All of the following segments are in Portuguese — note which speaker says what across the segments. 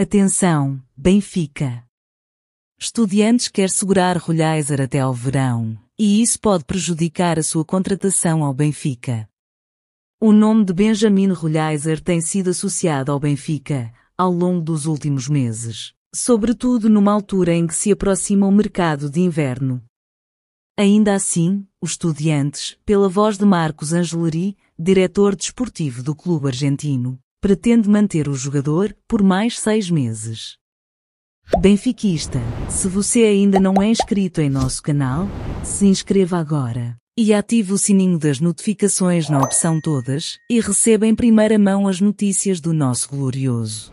Speaker 1: Atenção, Benfica! Estudiantes quer segurar Rolhaiser até ao verão, e isso pode prejudicar a sua contratação ao Benfica. O nome de Benjamin Rolhaiser tem sido associado ao Benfica ao longo dos últimos meses, sobretudo numa altura em que se aproxima o mercado de inverno. Ainda assim, os estudiantes, pela voz de Marcos Angeleri, diretor desportivo do clube argentino, pretende manter o jogador por mais seis meses. Benfiquista, se você ainda não é inscrito em nosso canal, se inscreva agora e ative o sininho das notificações na opção Todas e receba em primeira mão as notícias do nosso glorioso.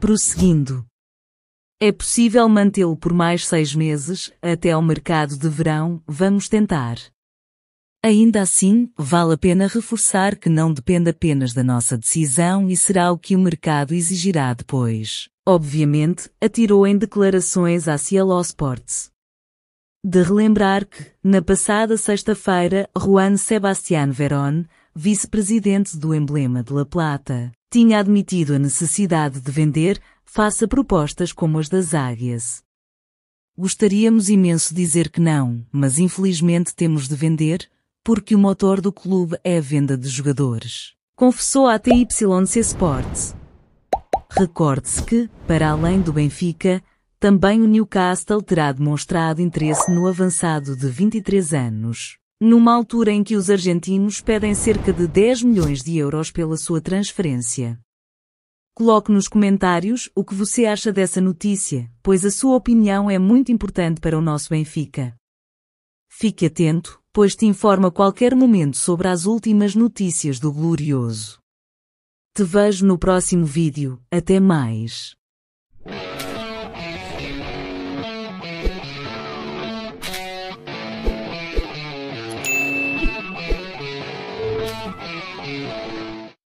Speaker 1: Prosseguindo. É possível mantê-lo por mais seis meses, até ao mercado de verão, vamos tentar. Ainda assim, vale a pena reforçar que não depende apenas da nossa decisão e será o que o mercado exigirá depois. Obviamente, atirou em declarações à Cielo Sports. De relembrar que, na passada sexta-feira, Juan Sebastián Verón, vice-presidente do Emblema de La Plata, tinha admitido a necessidade de vender, face a propostas como as das Águias. Gostaríamos imenso dizer que não, mas infelizmente temos de vender, porque o motor do clube é a venda de jogadores. Confessou a TYC Sports. Recorde-se que, para além do Benfica, também o Newcastle terá demonstrado interesse no avançado de 23 anos. Numa altura em que os argentinos pedem cerca de 10 milhões de euros pela sua transferência. Coloque nos comentários o que você acha dessa notícia, pois a sua opinião é muito importante para o nosso Benfica. Fique atento, pois te informa qualquer momento sobre as últimas notícias do Glorioso. Te vejo no próximo vídeo, até mais!